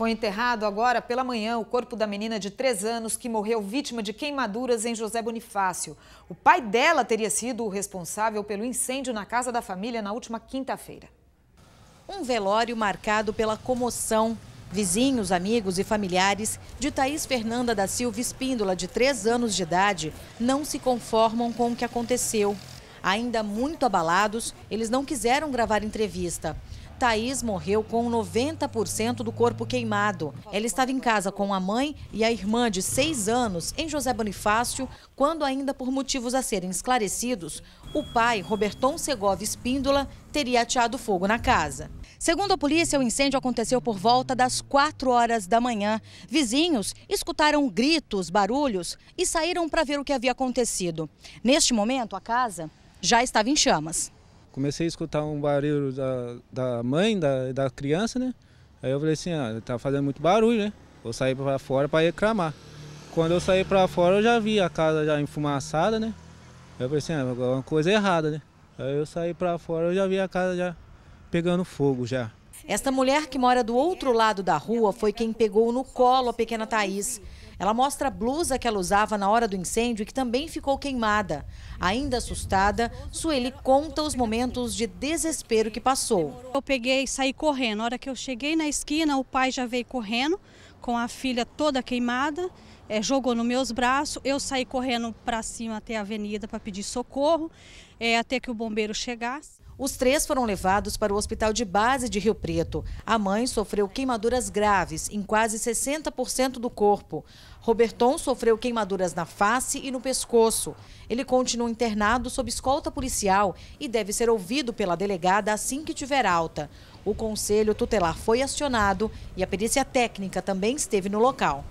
Foi enterrado agora pela manhã o corpo da menina de 3 anos que morreu vítima de queimaduras em José Bonifácio. O pai dela teria sido o responsável pelo incêndio na casa da família na última quinta-feira. Um velório marcado pela comoção. Vizinhos, amigos e familiares de Thaís Fernanda da Silva Espíndola, de 3 anos de idade, não se conformam com o que aconteceu. Ainda muito abalados, eles não quiseram gravar entrevista. Thaís morreu com 90% do corpo queimado. Ela estava em casa com a mãe e a irmã de seis anos, em José Bonifácio, quando, ainda por motivos a serem esclarecidos, o pai, Roberton Segov Espíndola, teria ateado fogo na casa. Segundo a polícia, o incêndio aconteceu por volta das 4 horas da manhã. Vizinhos escutaram gritos, barulhos e saíram para ver o que havia acontecido. Neste momento, a casa já estava em chamas. Comecei a escutar um barulho da, da mãe, da, da criança, né? Aí eu falei assim, ah, tá fazendo muito barulho, né? Vou sair para fora para reclamar. Quando eu saí para fora, eu já vi a casa já enfumaçada, né? Eu falei assim, ah, alguma é coisa errada, né? Aí eu saí para fora, eu já vi a casa já pegando fogo já. Esta mulher que mora do outro lado da rua foi quem pegou no colo a pequena Thaís. Ela mostra a blusa que ela usava na hora do incêndio e que também ficou queimada. Ainda assustada, Sueli conta os momentos de desespero que passou. Eu peguei e saí correndo. Na hora que eu cheguei na esquina, o pai já veio correndo, com a filha toda queimada, é, jogou nos meus braços. Eu saí correndo para cima até a avenida para pedir socorro, é, até que o bombeiro chegasse. Os três foram levados para o hospital de base de Rio Preto. A mãe sofreu queimaduras graves em quase 60% do corpo. Roberton sofreu queimaduras na face e no pescoço. Ele continua internado sob escolta policial e deve ser ouvido pela delegada assim que tiver alta. O conselho tutelar foi acionado e a perícia técnica também esteve no local.